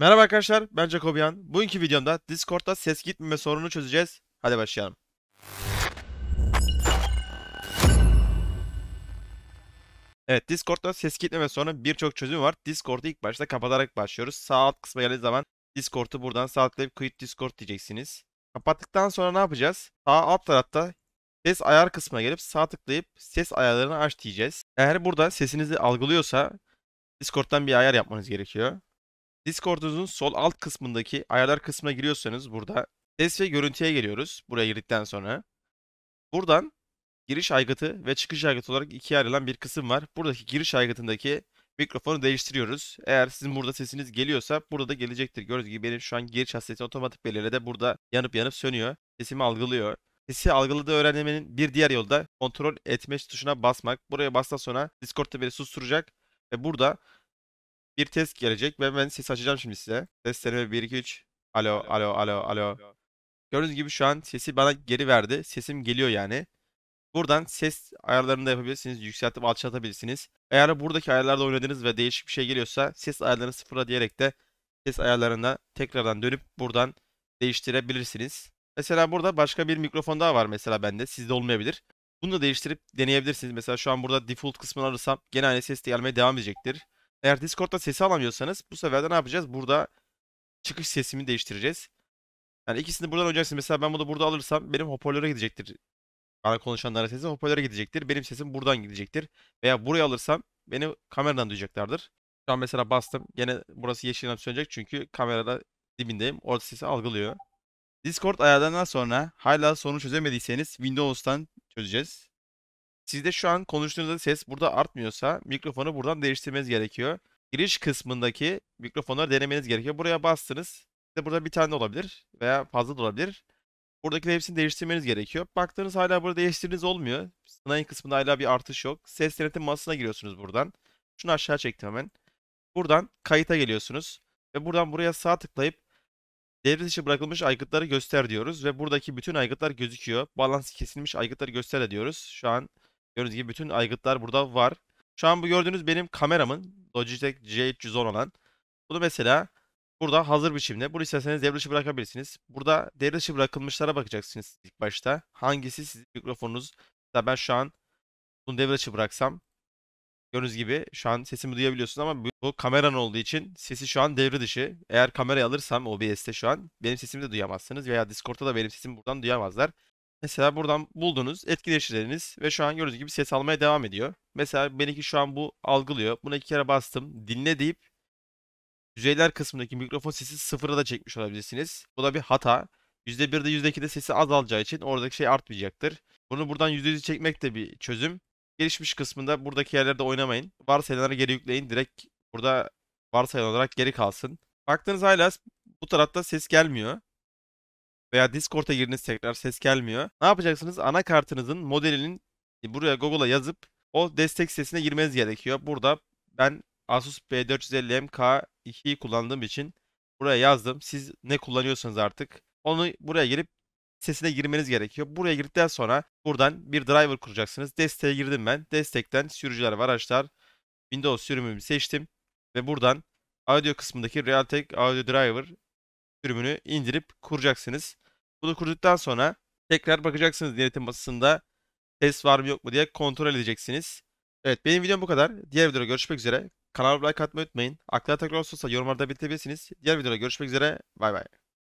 Merhaba arkadaşlar, ben Jacobian. Bugünkü videomda Discord'da ses gitmeme sorunu çözeceğiz. Hadi başlayalım. Evet, Discord'da ses gitmeme sorunu birçok çözüm var. Discord'u ilk başta kapatarak başlıyoruz. Sağ alt kısma geldiği zaman Discord'u buradan sağ tıklayıp kayıt Discord diyeceksiniz. Kapattıktan sonra ne yapacağız? Sağ alt tarafta ses ayar kısmına gelip sağ tıklayıp ses ayarlarını aç diyeceğiz. Eğer burada sesinizi algılıyorsa Discord'dan bir ayar yapmanız gerekiyor. Discord'unuzun sol alt kısmındaki ayarlar kısmına giriyorsanız burada ses ve görüntüye geliyoruz. Buraya girdikten sonra. Buradan giriş aygıtı ve çıkış aygıtı olarak ikiye ayrılan bir kısım var. Buradaki giriş aygıtındaki mikrofonu değiştiriyoruz. Eğer sizin burada sesiniz geliyorsa burada da gelecektir. Gördüğünüz gibi benim şu an giriş hassasiyeti otomatik belirle de burada yanıp yanıp sönüyor. Sesimi algılıyor. Sesi algıladığı öğrenmenin bir diğer yolu da kontrol etme tuşuna basmak. Buraya bastan sonra Discord'da beni susturacak ve burada bir test gelecek ve ben ses açacağım şimdi size. Ses deneme 1 2 3. Alo alo alo alo. Gördüğünüz gibi şu an sesi bana geri verdi. Sesim geliyor yani. Buradan ses ayarlarını da yapabilirsiniz. Yükseltip alçaltabilirsiniz. Eğer buradaki ayarlarda oynadınız ve değişik bir şey geliyorsa ses ayarlarını sıfırla diyerek de ses ayarlarına tekrardan dönüp buradan değiştirebilirsiniz. Mesela burada başka bir mikrofon daha var mesela bende. Sizde olmayabilir. Bunu da değiştirip deneyebilirsiniz. Mesela şu an burada default kısmını alırsam gene aynı ses gelmeye devam edecektir. Eğer Discord'da sesi alamıyorsanız bu sefer de ne yapacağız? Burada çıkış sesimi değiştireceğiz. Yani ikisini buradan oynayacaksın. Mesela ben bunu burada alırsam benim hoparlöre gidecektir. Bana konuşanlara sesi hoparlöre gidecektir. Benim sesim buradan gidecektir. Veya buraya alırsam beni kameradan duyacaklardır. Şu an mesela bastım. Gene burası yeşil sönecek çünkü kamerada dibindeyim. Orada sesi algılıyor. Discord ayarlarından sonra hala sorunu çözemediyseniz Windows'tan çözeceğiz. Sizde şu an konuştuğunuzda ses burada artmıyorsa mikrofonu buradan değiştirmeniz gerekiyor. Giriş kısmındaki mikrofonları denemeniz gerekiyor. Buraya bastınız. İşte burada bir tane olabilir veya fazla da olabilir. Buradaki hepsini değiştirmeniz gerekiyor. Baktığınız hala burada değiştirdiğiniz olmuyor. Sınayın kısmında hala bir artış yok. Ses denetim masasına giriyorsunuz buradan. Şunu aşağı çektim hemen. Buradan kayıta geliyorsunuz. Ve buradan buraya sağ tıklayıp devre dışı bırakılmış aygıtları göster diyoruz. Ve buradaki bütün aygıtlar gözüküyor. Balans kesilmiş aygıtları göster diyoruz. Şu an Gördüğünüz gibi bütün aygıtlar burada var. Şu an bu gördüğünüz benim kameramın Logitech G310 olan. Bunu mesela burada hazır biçimde. Bunu isterseniz devre dışı bırakabilirsiniz. Burada devre dışı bırakılmışlara bakacaksınız ilk başta. Hangisi sizin mikrofonunuz? Mesela ben şu an bunu devre dışı bıraksam Gördüğünüz gibi şu an sesimi duyabiliyorsunuz ama bu kameran olduğu için sesi şu an devre dışı. Eğer kamerayı alırsam OBS'te şu an benim sesimi de duyamazsınız veya Discord'ta da benim sesimi buradan duyamazlar. Mesela buradan buldunuz, etkileştirdiniz ve şu an gördüğünüz gibi ses almaya devam ediyor. Mesela benimki şu an bu algılıyor. Buna iki kere bastım. Dinle deyip yüzeyler kısmındaki mikrofon sesi sıfıra da çekmiş olabilirsiniz. Bu da bir hata. %1'de %2'de sesi azalacağı için oradaki şey artmayacaktır. Bunu buradan %100'ü çekmek de bir çözüm. Gelişmiş kısmında buradaki yerlerde oynamayın. Varsayılanları geri yükleyin. Direkt burada varsayılan olarak geri kalsın. Baktığınız hala bu tarafta ses gelmiyor veya Discord'a giriniz tekrar ses gelmiyor. Ne yapacaksınız? Anakartınızın modelinin buraya Google'a yazıp o destek sitesine girmeniz gerekiyor. Burada ben Asus B450MK2'yi kullandığım için buraya yazdım. Siz ne kullanıyorsunuz artık onu buraya girip sesine girmeniz gerekiyor. Buraya girdikten sonra buradan bir driver kuracaksınız. Desteğe girdim ben. Destekten sürücüler ve araçlar Windows sürümümü seçtim ve buradan audio kısmındaki Realtek Audio Driver sürümünü indirip kuracaksınız. Bunu kurduktan sonra tekrar bakacaksınız denetim masasında test var mı yok mu diye kontrol edeceksiniz. Evet benim videom bu kadar. Diğer videoda görüşmek üzere. Kanala like atmayı unutmayın. Aklına takılan olursa yorumlarda belirtebilirsiniz. Diğer videoda görüşmek üzere. Bay bay.